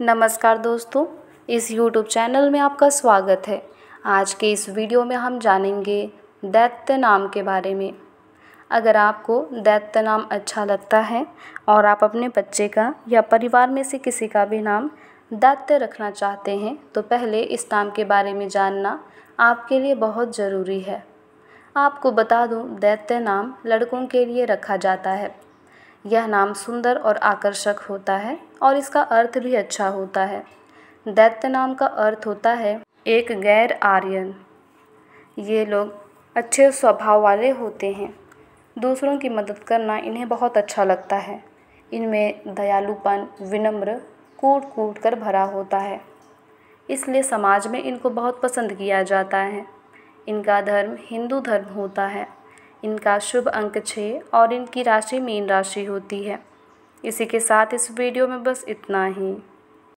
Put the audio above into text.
नमस्कार दोस्तों इस यूट्यूब चैनल में आपका स्वागत है आज के इस वीडियो में हम जानेंगे दैत्य नाम के बारे में अगर आपको दैत्य नाम अच्छा लगता है और आप अपने बच्चे का या परिवार में से किसी का भी नाम दैत्य रखना चाहते हैं तो पहले इस नाम के बारे में जानना आपके लिए बहुत ज़रूरी है आपको बता दूं दैत्य नाम लड़कों के लिए रखा जाता है यह नाम सुंदर और आकर्षक होता है और इसका अर्थ भी अच्छा होता है दैत्य नाम का अर्थ होता है एक गैर आर्यन ये लोग अच्छे स्वभाव वाले होते हैं दूसरों की मदद करना इन्हें बहुत अच्छा लगता है इनमें दयालुपन विनम्र कूट कूट कर भरा होता है इसलिए समाज में इनको बहुत पसंद किया जाता है इनका धर्म हिंदू धर्म होता है इनका शुभ अंक छः और इनकी राशि मीन राशि होती है इसी के साथ इस वीडियो में बस इतना ही